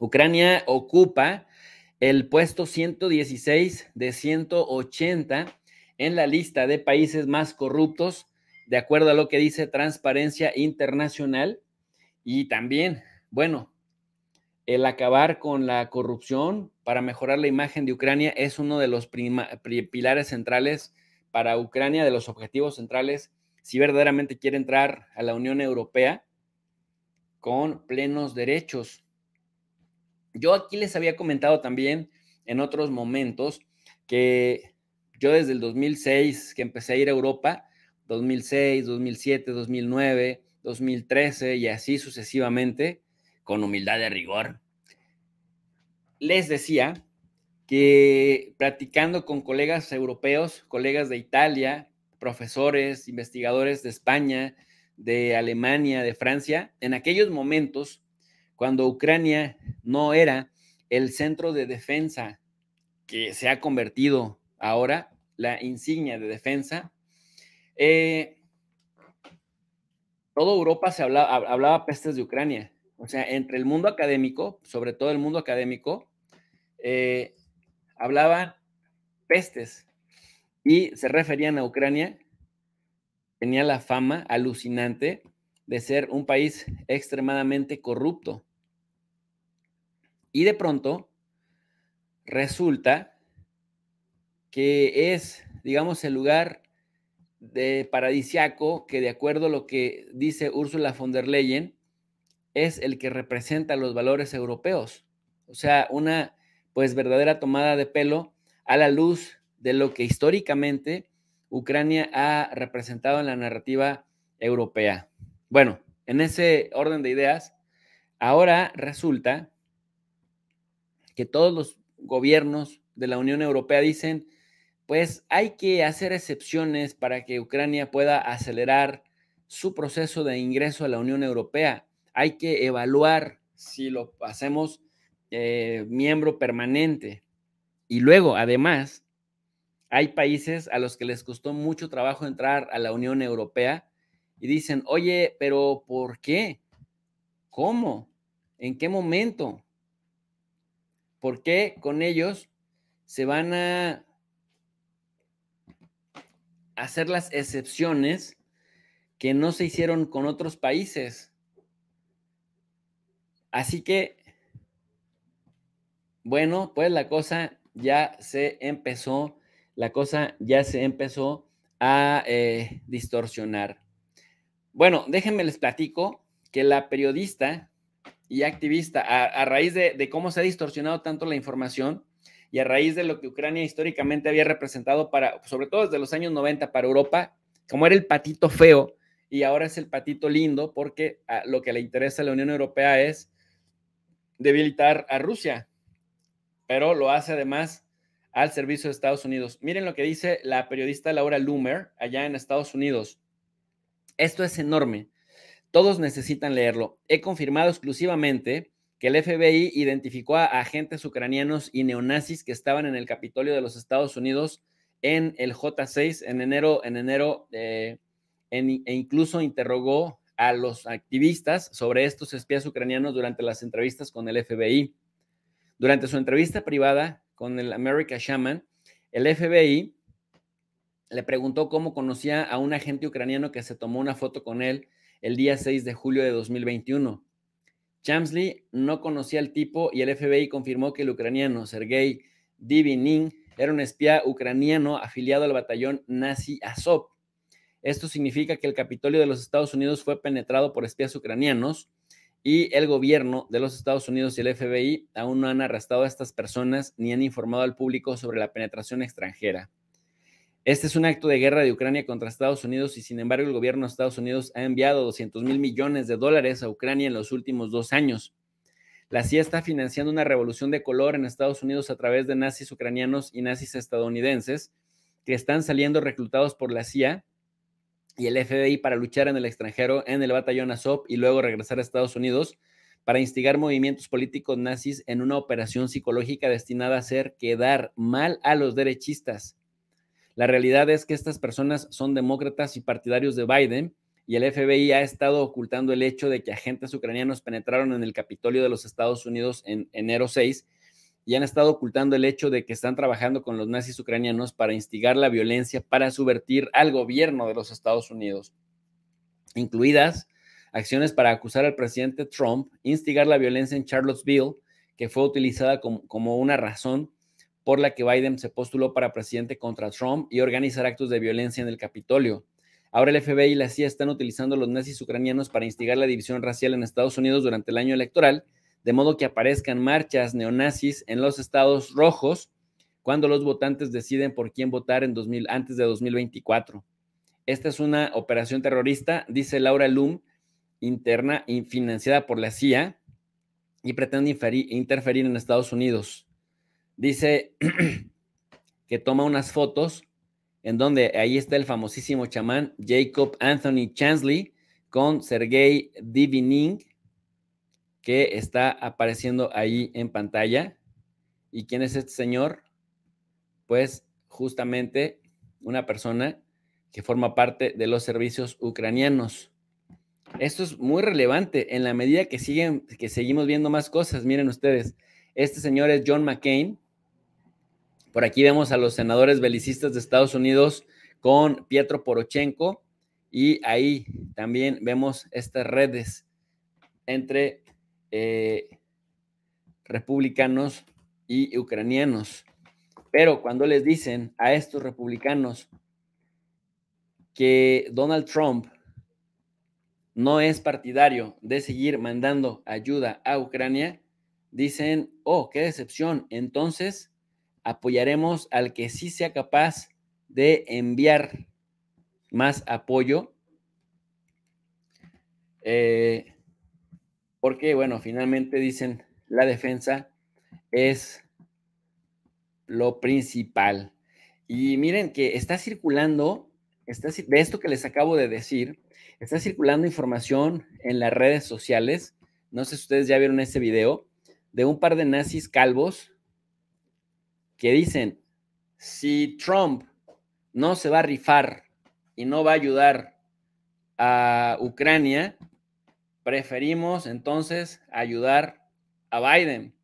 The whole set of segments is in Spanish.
Ucrania ocupa el puesto 116 de 180 en la lista de países más corruptos, de acuerdo a lo que dice Transparencia Internacional. Y también, bueno, el acabar con la corrupción para mejorar la imagen de Ucrania es uno de los pilares centrales para Ucrania, de los objetivos centrales, si verdaderamente quiere entrar a la Unión Europea con plenos derechos. Yo aquí les había comentado también en otros momentos que yo desde el 2006 que empecé a ir a Europa, 2006, 2007, 2009, 2013 y así sucesivamente, con humildad de rigor, les decía que practicando con colegas europeos, colegas de Italia, profesores, investigadores de España, de Alemania, de Francia, en aquellos momentos cuando Ucrania no era el centro de defensa que se ha convertido ahora, la insignia de defensa. Eh, toda Europa se hablaba, hablaba pestes de Ucrania. O sea, entre el mundo académico, sobre todo el mundo académico, hablaba eh, hablaban pestes y se referían a Ucrania. Tenía la fama alucinante de ser un país extremadamente corrupto. Y de pronto resulta que es, digamos, el lugar de paradisiaco que de acuerdo a lo que dice Ursula von der Leyen, es el que representa los valores europeos. O sea, una pues verdadera tomada de pelo a la luz de lo que históricamente Ucrania ha representado en la narrativa europea. Bueno, en ese orden de ideas, ahora resulta que todos los gobiernos de la Unión Europea dicen, pues hay que hacer excepciones para que Ucrania pueda acelerar su proceso de ingreso a la Unión Europea. Hay que evaluar si lo hacemos eh, miembro permanente. Y luego, además, hay países a los que les costó mucho trabajo entrar a la Unión Europea y dicen, oye, pero ¿por qué? ¿Cómo? ¿En qué momento? porque con ellos se van a hacer las excepciones que no se hicieron con otros países. Así que, bueno, pues la cosa ya se empezó, la cosa ya se empezó a eh, distorsionar. Bueno, déjenme les platico que la periodista y activista a, raíz de, cómo se ha distorsionado tanto la información y a raíz de lo que Ucrania históricamente había representado para, sobre todo desde los años 90 para Europa, como era el patito feo y ahora es el patito lindo porque a, ah, lo que le interesa a la Unión Europea es debilitar a Rusia, pero lo hace además al servicio de Estados Unidos. Miren lo que dice la periodista Laura Loomer allá en Estados Unidos. Esto es enorme. Todos necesitan leerlo. He confirmado exclusivamente que el FBI identificó a agentes ucranianos y neonazis que estaban en el Capitolio de los Estados Unidos en el J6 en enero, en enero eh, e incluso interrogó a los activistas sobre estos espías ucranianos durante las entrevistas con el FBI. Durante su entrevista privada con el America Shaman, el FBI le preguntó cómo conocía a un agente ucraniano que se tomó una foto con él el día 6 de julio de 2021. Chamsley no conocía al tipo y el FBI confirmó que el ucraniano Sergei Divinin era un espía ucraniano afiliado al batallón nazi Azov. Esto significa que el Capitolio de los Estados Unidos fue penetrado por espías ucranianos y el gobierno de los Estados Unidos y el FBI aún no han arrestado a estas personas ni han informado al público sobre la penetración extranjera. Este es un acto de guerra de Ucrania contra Estados Unidos y sin embargo el gobierno de Estados Unidos ha enviado 200 mil millones de dólares a Ucrania en los últimos dos años. La CIA está financiando una revolución de color en Estados Unidos a través de nazis ucranianos y nazis estadounidenses que están saliendo reclutados por la CIA y el FBI para luchar en el extranjero en el batallón Azov y luego regresar a Estados Unidos para instigar movimientos políticos nazis en una operación psicológica destinada a hacer quedar mal a los derechistas la realidad es que estas personas son demócratas y partidarios de Biden y el FBI ha estado ocultando el hecho de que agentes ucranianos penetraron en el Capitolio de los Estados Unidos en enero 6 y han estado ocultando el hecho de que están trabajando con los nazis ucranianos para instigar la violencia, para subvertir al gobierno de los Estados Unidos, incluidas acciones para acusar al presidente Trump, instigar la violencia en Charlottesville, que fue utilizada como, como una razón por la que Biden se postuló para presidente contra Trump y organizar actos de violencia en el Capitolio. Ahora el FBI y la CIA están utilizando los nazis ucranianos para instigar la división racial en Estados Unidos durante el año electoral, de modo que aparezcan marchas neonazis en los estados rojos cuando los votantes deciden por quién votar en 2000, antes de 2024. Esta es una operación terrorista, dice Laura Loom, interna y financiada por la CIA y pretende interferir en Estados Unidos dice que toma unas fotos en donde ahí está el famosísimo chamán Jacob Anthony Chansley con Sergei Divining, que está apareciendo ahí en pantalla. ¿Y quién es este señor? Pues justamente una persona que forma parte de los servicios ucranianos. Esto es muy relevante en la medida que, siguen, que seguimos viendo más cosas. Miren ustedes, este señor es John McCain, por aquí vemos a los senadores belicistas de Estados Unidos con Pietro Porochenko y ahí también vemos estas redes entre eh, republicanos y ucranianos. Pero cuando les dicen a estos republicanos que Donald Trump no es partidario de seguir mandando ayuda a Ucrania, dicen, oh, qué decepción, entonces apoyaremos al que sí sea capaz de enviar más apoyo. Eh, porque, bueno, finalmente dicen, la defensa es lo principal. Y miren que está circulando, está, de esto que les acabo de decir, está circulando información en las redes sociales. No sé si ustedes ya vieron ese video de un par de nazis calvos que dicen, si Trump no se va a rifar y no va a ayudar a Ucrania, preferimos entonces ayudar a Biden.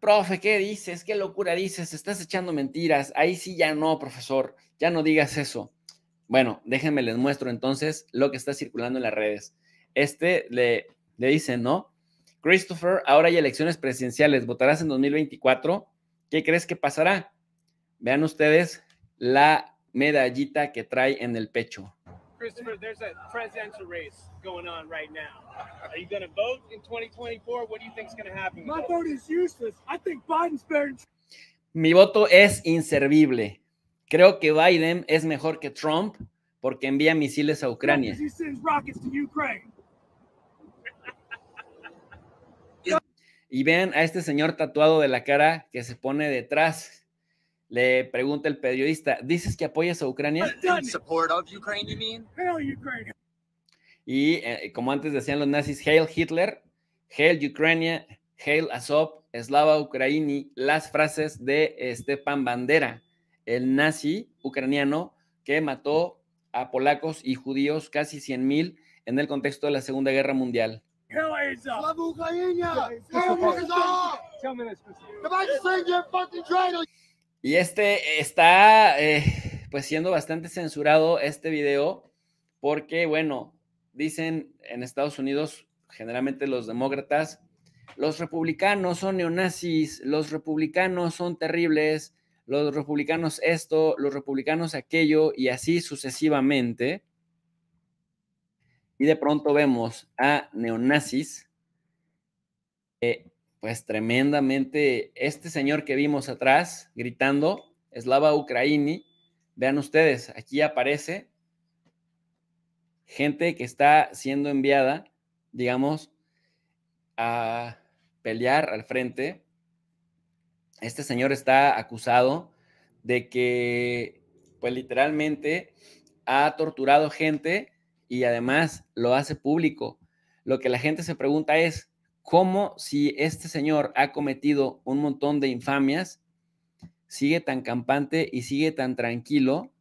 Profe, ¿qué dices? ¿Qué locura dices? Estás echando mentiras. Ahí sí ya no, profesor. Ya no digas eso. Bueno, déjenme les muestro entonces lo que está circulando en las redes. Este le, le ¿no? Christopher, ahora hay elecciones presidenciales. ¿Votarás en 2024? ¿Qué crees que pasará? Vean ustedes la medallita que trae en el pecho. Mi voto es inservible. Creo que Biden es mejor que Trump porque envía misiles a Ucrania. Y vean a este señor tatuado de la cara que se pone detrás. Le pregunta el periodista, ¿dices que apoyas a Ucrania? Y eh, como antes decían los nazis, Hail Hitler, Hail Ucrania, Hail Azov, Slava Ukraini, las frases de Stepan Bandera, el nazi ucraniano que mató a polacos y judíos casi 100.000 en el contexto de la Segunda Guerra Mundial. Y este está eh, pues siendo bastante censurado este video porque, bueno, dicen en Estados Unidos generalmente los demócratas, los republicanos son neonazis, los republicanos son terribles, los republicanos esto, los republicanos aquello y así sucesivamente y de pronto vemos a neonazis, eh, pues tremendamente, este señor que vimos atrás gritando, Slava Ukraini, vean ustedes, aquí aparece gente que está siendo enviada, digamos, a pelear al frente. Este señor está acusado de que, pues literalmente, ha torturado gente y además lo hace público. Lo que la gente se pregunta es, ¿cómo si este señor ha cometido un montón de infamias, sigue tan campante y sigue tan tranquilo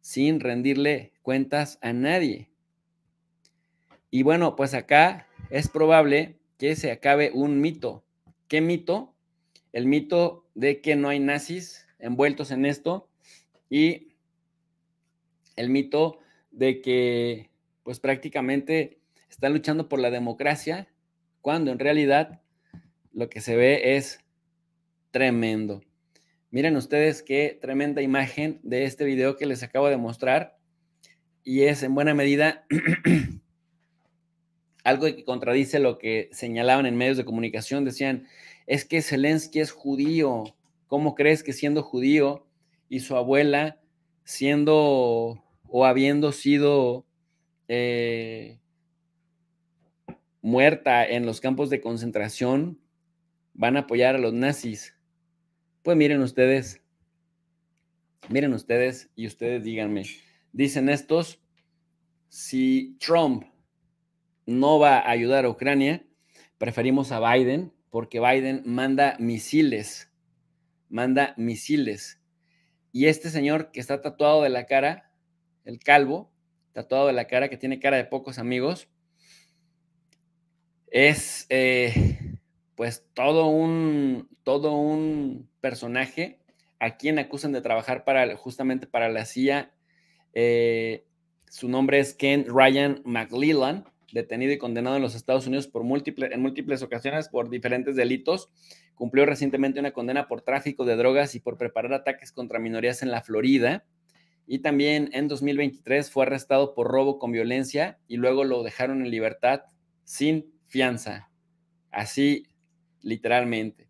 sin rendirle cuentas a nadie? Y bueno, pues acá es probable que se acabe un mito. ¿Qué mito? El mito de que no hay nazis envueltos en esto y el mito de que pues prácticamente están luchando por la democracia, cuando en realidad lo que se ve es tremendo. Miren ustedes qué tremenda imagen de este video que les acabo de mostrar y es en buena medida algo que contradice lo que señalaban en medios de comunicación. Decían, es que Zelensky es judío. ¿Cómo crees que siendo judío y su abuela siendo o habiendo sido eh, muerta en los campos de concentración van a apoyar a los nazis. Pues miren ustedes, miren ustedes y ustedes díganme, dicen estos, si Trump no va a ayudar a Ucrania, preferimos a Biden porque Biden manda misiles, manda misiles. Y este señor que está tatuado de la cara, el calvo, tatuado de la cara, que tiene cara de pocos amigos, es eh, pues todo un, todo un personaje a quien acusan de trabajar para, justamente para la CIA. Eh, su nombre es Ken Ryan McLellan, detenido y condenado en los Estados Unidos por en múltiples ocasiones por diferentes delitos. Cumplió recientemente una condena por tráfico de drogas y por preparar ataques contra minorías en la Florida. Y también en 2023 fue arrestado por robo con violencia y luego lo dejaron en libertad sin fianza. Así, literalmente.